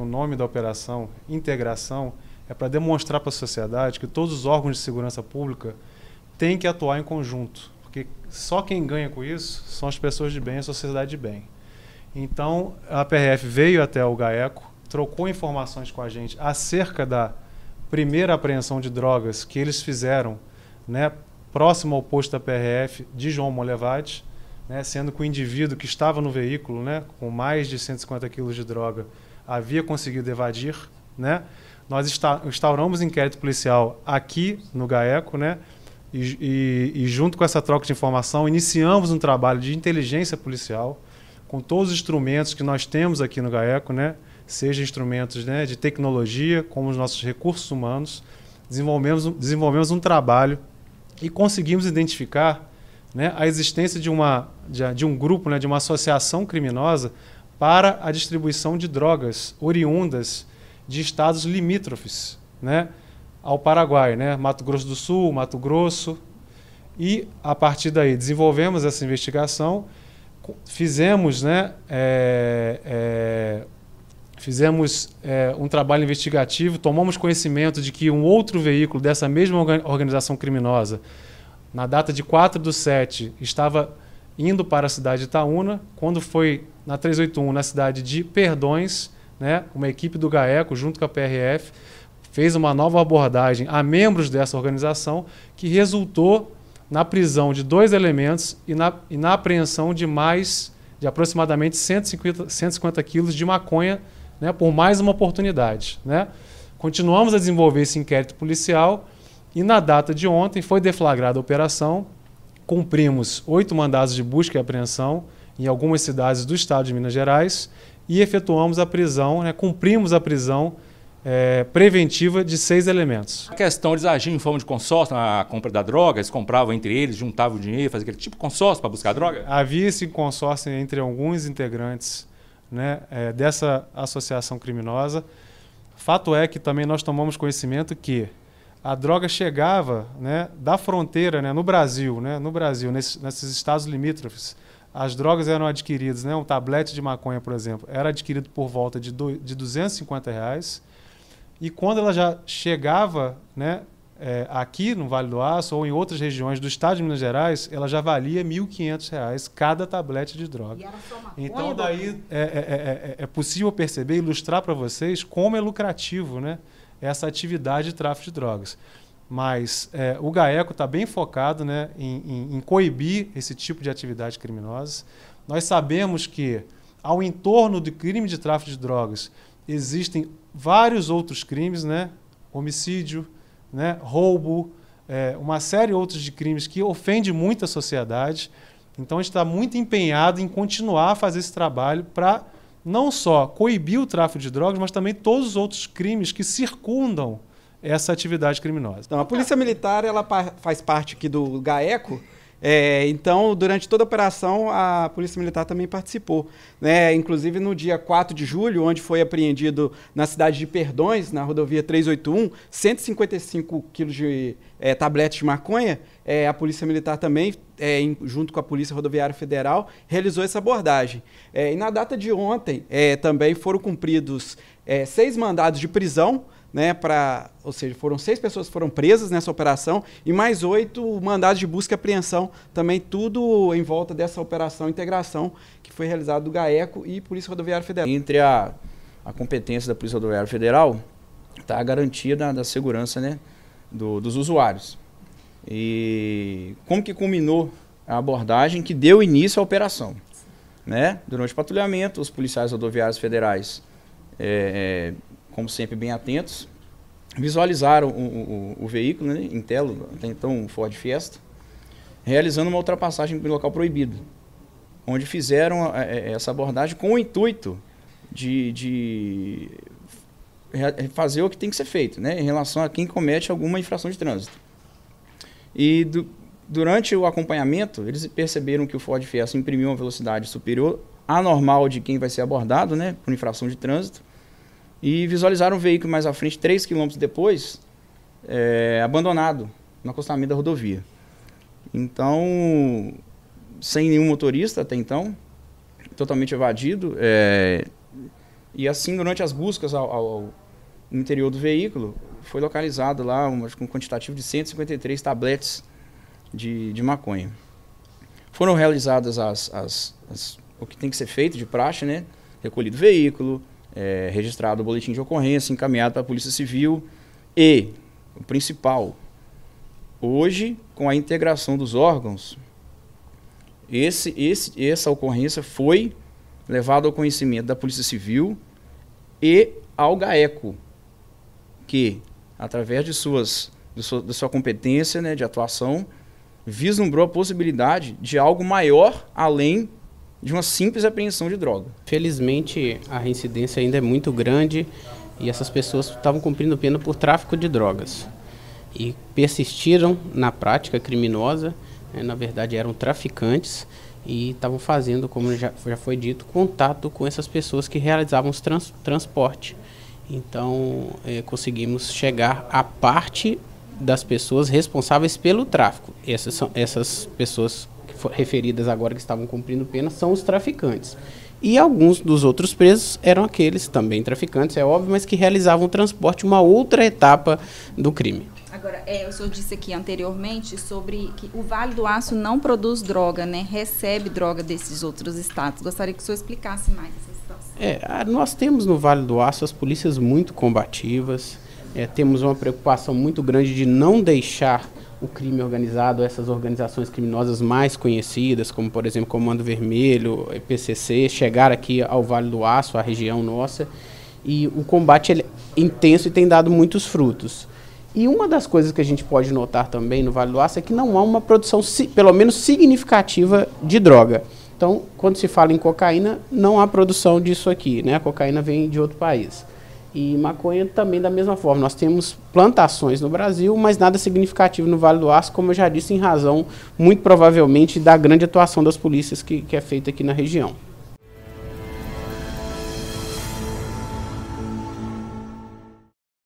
O nome da operação, integração, é para demonstrar para a sociedade que todos os órgãos de segurança pública têm que atuar em conjunto, porque só quem ganha com isso são as pessoas de bem, a sociedade de bem. Então, a PRF veio até o GAECO, trocou informações com a gente acerca da primeira apreensão de drogas que eles fizeram, né, próximo ao posto da PRF de João Molevade, né, sendo que o indivíduo que estava no veículo, né, com mais de 150 quilos de droga, havia conseguido evadir, né? Nós instauramos inquérito policial aqui no GAECO, né? E, e, e, junto com essa troca de informação, iniciamos um trabalho de inteligência policial com todos os instrumentos que nós temos aqui no GAECO, né? seja instrumentos né, de tecnologia, como os nossos recursos humanos. Desenvolvemos, desenvolvemos um trabalho e conseguimos identificar né, a existência de, uma, de, de um grupo, né, de uma associação criminosa para a distribuição de drogas oriundas de estados limítrofes né, ao Paraguai, né, Mato Grosso do Sul, Mato Grosso. E, a partir daí, desenvolvemos essa investigação, fizemos, né, é, é, fizemos é, um trabalho investigativo, tomamos conhecimento de que um outro veículo dessa mesma organização criminosa, na data de 4 do 7, estava indo para a cidade de Itaúna. Quando foi na 381, na cidade de Perdões, né, uma equipe do GAECO, junto com a PRF, fez uma nova abordagem a membros dessa organização, que resultou na prisão de dois elementos e na, e na apreensão de mais de aproximadamente 150, 150 quilos de maconha né, por mais uma oportunidade. Né? Continuamos a desenvolver esse inquérito policial e, na data de ontem, foi deflagrada a operação cumprimos oito mandados de busca e apreensão em algumas cidades do estado de Minas Gerais e efetuamos a prisão, né, cumprimos a prisão é, preventiva de seis elementos. A questão, eles agiam em forma de ah, consórcio na compra da droga, eles compravam entre eles, juntavam o dinheiro, faziam aquele tipo de consórcio para buscar droga? Havia esse consórcio entre alguns integrantes né, é, dessa associação criminosa. Fato é que também nós tomamos conhecimento que a droga chegava né, da fronteira, né, no Brasil, né, no Brasil, nesses, nesses estados limítrofes, as drogas eram adquiridas, né, um tablete de maconha, por exemplo, era adquirido por volta de, do, de 250 reais, e quando ela já chegava né, é, aqui no Vale do Aço ou em outras regiões do estado de Minas Gerais, ela já valia R$ 1.500 cada tablete de droga. então, daí é é, é, é, é possível perceber, ilustrar para vocês como é lucrativo, né? essa atividade de tráfico de drogas. Mas é, o GAECO está bem focado né, em, em, em coibir esse tipo de atividade criminosa. Nós sabemos que, ao entorno do crime de tráfico de drogas, existem vários outros crimes, né? homicídio, né? roubo, é, uma série outros de crimes que ofende muito a sociedade. Então a gente está muito empenhado em continuar a fazer esse trabalho para não só coibir o tráfico de drogas, mas também todos os outros crimes que circundam essa atividade criminosa. Então, a Polícia Militar ela faz parte aqui do GAECO, é, então, durante toda a operação, a Polícia Militar também participou. Né? Inclusive no dia 4 de julho, onde foi apreendido na cidade de Perdões, na rodovia 381, 155 quilos de é, tabletes de maconha, é, a Polícia Militar também, é, em, junto com a Polícia Rodoviária Federal, realizou essa abordagem. É, e na data de ontem, é, também foram cumpridos seis mandados de prisão né, para, ou seja, foram seis pessoas que foram presas nessa operação e mais oito mandados de busca e apreensão, também tudo em volta dessa operação integração que foi realizada do GAECO e Polícia Rodoviária Federal. Entre a, a competência da Polícia Rodoviária Federal está a garantia da, da segurança né, do, dos usuários. E como que culminou a abordagem que deu início à operação? Né? Durante o patrulhamento, os policiais rodoviários federais é, como sempre, bem atentos. Visualizaram o, o, o veículo, né, Intelo, até então um Ford Fiesta, realizando uma ultrapassagem em local proibido, onde fizeram a, é, a, é, essa abordagem com o intuito de, de fazer o que tem que ser feito, né, em relação a quem comete alguma infração de trânsito. E do, durante o acompanhamento, eles perceberam que o Ford Fiesta imprimiu uma velocidade superior à normal de quem vai ser abordado, né, por infração de trânsito, e visualizaram um veículo mais à frente, 3 quilômetros depois, é, abandonado no acostamento da rodovia. Então, sem nenhum motorista até então, totalmente evadido. É, e assim, durante as buscas ao, ao interior do veículo, foi localizado lá um, um quantitativo de 153 tabletes de, de maconha. Foram realizadas as, as, as, o que tem que ser feito de praxe, né? Recolhido o veículo, é, registrado o boletim de ocorrência, encaminhado para a Polícia Civil e, o principal, hoje, com a integração dos órgãos, esse, esse, essa ocorrência foi levada ao conhecimento da Polícia Civil e ao GAECO, que, através de, suas, de sua, sua competência né, de atuação, vislumbrou a possibilidade de algo maior além de uma simples apreensão de droga. Felizmente, a reincidência ainda é muito grande e essas pessoas estavam cumprindo pena por tráfico de drogas e persistiram na prática criminosa. Né, na verdade, eram traficantes e estavam fazendo, como já, já foi dito, contato com essas pessoas que realizavam os trans, transporte. Então, eh, conseguimos chegar à parte das pessoas responsáveis pelo tráfico. Essas, são, essas pessoas referidas agora que estavam cumprindo pena são os traficantes. E alguns dos outros presos eram aqueles, também traficantes, é óbvio, mas que realizavam o transporte, uma outra etapa do crime. Agora, é, o senhor disse aqui anteriormente sobre que o Vale do Aço não produz droga, né? Recebe droga desses outros estados. Gostaria que o senhor explicasse mais essa situação. É, nós temos no Vale do Aço as polícias muito combativas, é, temos uma preocupação muito grande de não deixar o crime organizado, essas organizações criminosas mais conhecidas, como por exemplo Comando Vermelho, eh, PCC, chegar aqui ao Vale do Aço, a região nossa, e o combate é intenso e tem dado muitos frutos. E uma das coisas que a gente pode notar também no Vale do Aço é que não há uma produção, pelo menos significativa, de droga. Então, quando se fala em cocaína, não há produção disso aqui, né? A cocaína vem de outro país. E maconha também da mesma forma. Nós temos plantações no Brasil, mas nada significativo no Vale do Aço, como eu já disse, em razão, muito provavelmente, da grande atuação das polícias que, que é feita aqui na região.